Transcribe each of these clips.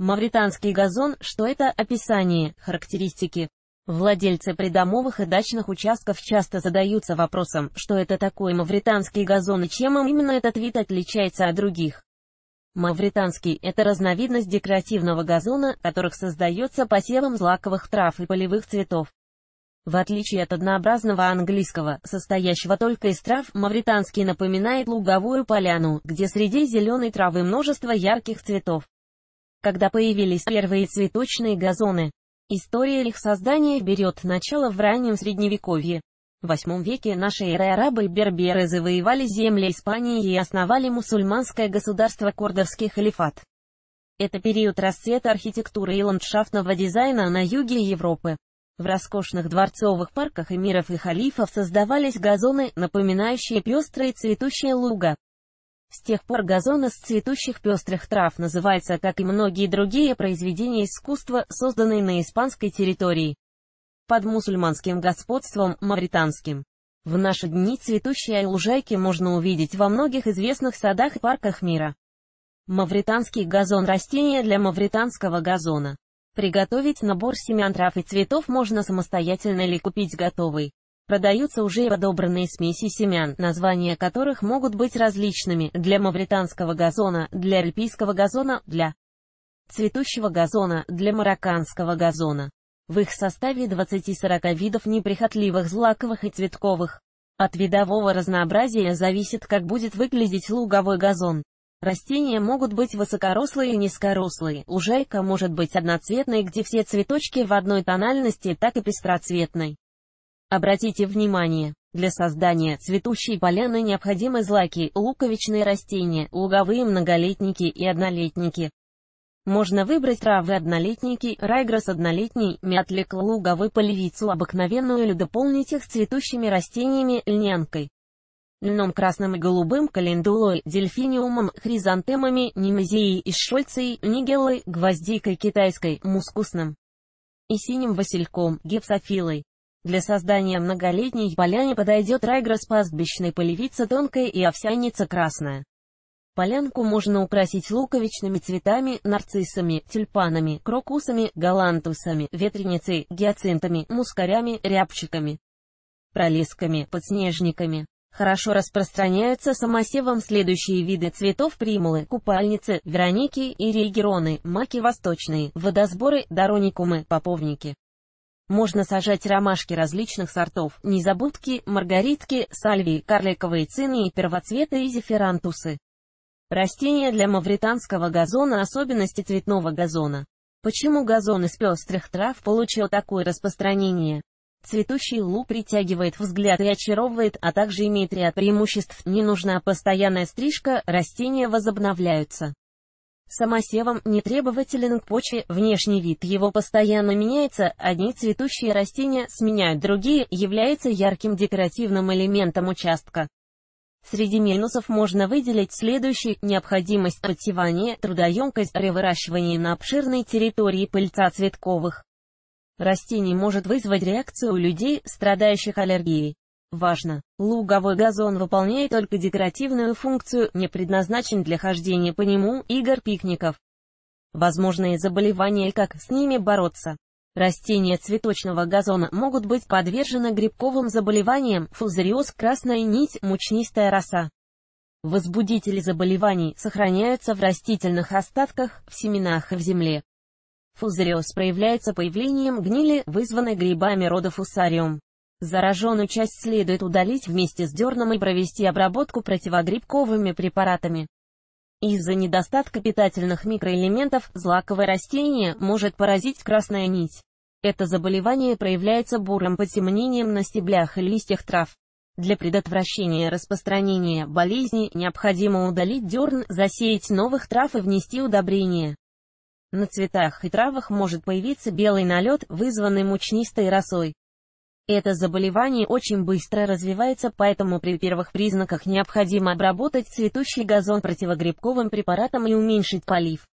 Мавританский газон, что это описание, характеристики. Владельцы придомовых и дачных участков часто задаются вопросом, что это такое мавританский газон и чем им именно этот вид отличается от других. Мавританский – это разновидность декоративного газона, которых создается посевом злаковых трав и полевых цветов. В отличие от однообразного английского, состоящего только из трав, мавританский напоминает луговую поляну, где среди зеленой травы множество ярких цветов когда появились первые цветочные газоны. История их создания берет начало в раннем Средневековье. В VIII веке нашей эры арабы и берберы завоевали земли Испании и основали мусульманское государство Кордовский халифат. Это период расцвета архитектуры и ландшафтного дизайна на юге Европы. В роскошных дворцовых парках эмиров и халифов создавались газоны, напоминающие пестрые цветущие луга. С тех пор газон из цветущих пестрых трав называется, как и многие другие произведения искусства, созданные на испанской территории под мусульманским господством мавританским. В наши дни цветущие лужайки можно увидеть во многих известных садах и парках мира. Мавританский газон – растение для мавританского газона. Приготовить набор семян трав и цветов можно самостоятельно или купить готовый продаются уже подобранные смеси семян, названия которых могут быть различными для мавританского газона, для альпийского газона, для цветущего газона, для марокканского газона. В их составе 20-40 видов неприхотливых злаковых и цветковых. От видового разнообразия зависит, как будет выглядеть луговой газон. Растения могут быть высокорослые и низкорослые, лужайка может быть одноцветной, где все цветочки в одной тональности, так и пестроцветной. Обратите внимание, для создания цветущей поляны необходимы злаки, луковичные растения, луговые многолетники и однолетники. Можно выбрать травы однолетники, райгрос однолетний, мятлик, луговый полевицу обыкновенную или дополнить их цветущими растениями, льнянкой. Льном красным и голубым, календулой, дельфиниумом, хризантемами, немезией и шольцей, нигелой, гвоздикой китайской, мускусным и синим васильком, гипсофилой. Для создания многолетней поляны подойдет райгра с пастбищной полевица тонкая и овсяница красная. Полянку можно украсить луковичными цветами, нарциссами, тюльпанами, крокусами, галантусами, ветреницей, гиацинтами, мускарями, рябчиками, пролесками, подснежниками. Хорошо распространяются самосевом следующие виды цветов примулы, купальницы, вероники и регероны, маки восточные, водосборы, дороникумы, поповники. Можно сажать ромашки различных сортов, незабудки, маргаритки, сальвии, карликовые цинии, первоцветы и зефирантусы. Растения для мавританского газона особенности цветного газона. Почему газон из пестрых трав получил такое распространение? Цветущий лук притягивает взгляд и очаровывает, а также имеет ряд преимуществ. Не нужна постоянная стрижка, растения возобновляются. Самосевом не требователен к почве, внешний вид его постоянно меняется, одни цветущие растения сменяют другие, является ярким декоративным элементом участка. Среди минусов можно выделить следующие – необходимость подсевания, трудоемкость при на обширной территории пыльца цветковых растений может вызвать реакцию у людей, страдающих аллергией. Важно, луговой газон выполняет только декоративную функцию, не предназначен для хождения по нему игр пикников. Возможные заболевания и как с ними бороться. Растения цветочного газона могут быть подвержены грибковым заболеваниям, фузариоз, красная нить, мучнистая роса. Возбудители заболеваний сохраняются в растительных остатках, в семенах и в земле. Фузариоз проявляется появлением гнили, вызванной грибами рода фусариум. Зараженную часть следует удалить вместе с дерном и провести обработку противогрибковыми препаратами. Из-за недостатка питательных микроэлементов, злаковое растение может поразить красная нить. Это заболевание проявляется бурым потемнением на стеблях и листьях трав. Для предотвращения распространения болезни необходимо удалить дерн, засеять новых трав и внести удобрения. На цветах и травах может появиться белый налет, вызванный мучнистой росой. Это заболевание очень быстро развивается, поэтому при первых признаках необходимо обработать цветущий газон противогрибковым препаратом и уменьшить полив.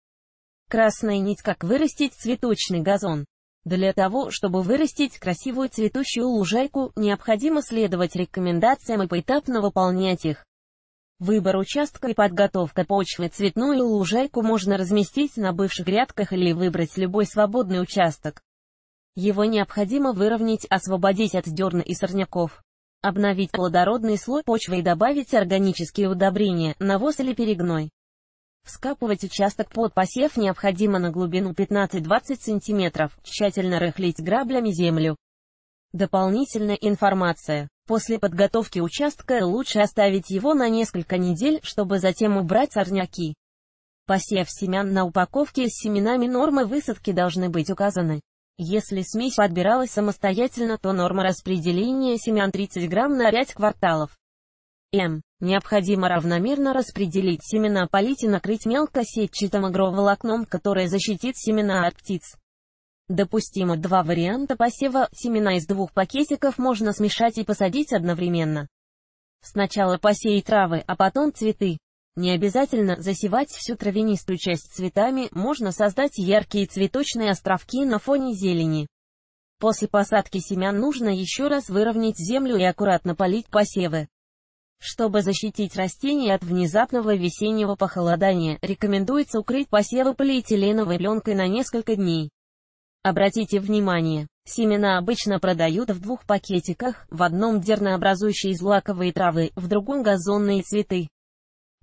Красная нить как вырастить цветочный газон. Для того, чтобы вырастить красивую цветущую лужайку, необходимо следовать рекомендациям и поэтапно выполнять их. Выбор участка и подготовка почвы цветную лужайку можно разместить на бывших грядках или выбрать любой свободный участок. Его необходимо выровнять, освободить от дерна и сорняков. Обновить плодородный слой почвы и добавить органические удобрения, навоз или перегной. Вскапывать участок под посев необходимо на глубину 15-20 см, тщательно рыхлить граблями землю. Дополнительная информация. После подготовки участка лучше оставить его на несколько недель, чтобы затем убрать сорняки. Посев семян на упаковке с семенами нормы высадки должны быть указаны. Если смесь отбиралась самостоятельно, то норма распределения семян 30 грамм на 5 кварталов. М. Необходимо равномерно распределить семена, полить и накрыть мелкосетчатым агроволокном, которое защитит семена от птиц. Допустимо два варианта посева, семена из двух пакетиков можно смешать и посадить одновременно. Сначала посеять травы, а потом цветы. Не обязательно засевать всю травянистую часть цветами, можно создать яркие цветочные островки на фоне зелени. После посадки семян нужно еще раз выровнять землю и аккуратно полить посевы. Чтобы защитить растения от внезапного весеннего похолодания, рекомендуется укрыть посевы полиэтиленовой пленкой на несколько дней. Обратите внимание, семена обычно продают в двух пакетиках, в одном дернообразующие злаковые травы, в другом газонные цветы.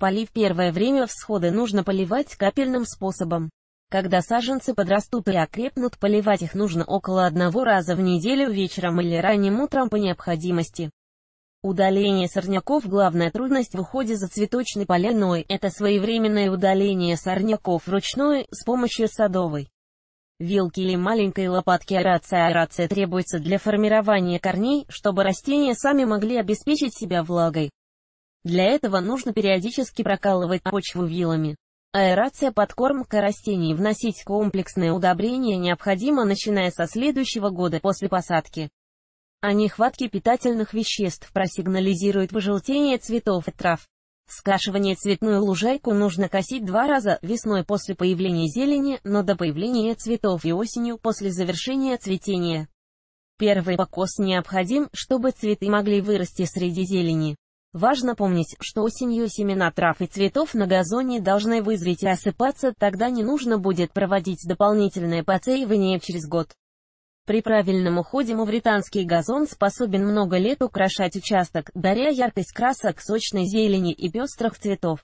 Полив первое время всходы нужно поливать капельным способом. Когда саженцы подрастут и окрепнут, поливать их нужно около одного раза в неделю вечером или ранним утром по необходимости. Удаление сорняков – главная трудность в уходе за цветочной поляной – это своевременное удаление сорняков вручную, с помощью садовой. Вилки или маленькой лопатки орация орация требуется для формирования корней, чтобы растения сами могли обеспечить себя влагой. Для этого нужно периодически прокалывать почву вилами. Аэрация подкормка растений вносить комплексные удобрения необходимо начиная со следующего года после посадки. О нехватке питательных веществ просигнализирует пожелтение цветов и трав. Скашивание цветную лужайку нужно косить два раза, весной после появления зелени, но до появления цветов и осенью после завершения цветения. Первый покос необходим, чтобы цветы могли вырасти среди зелени. Важно помнить, что осенью семена трав и цветов на газоне должны вызреть и осыпаться, тогда не нужно будет проводить дополнительное подсеивание через год. При правильном уходе мавританский газон способен много лет украшать участок, даря яркость красок, сочной зелени и пестрых цветов.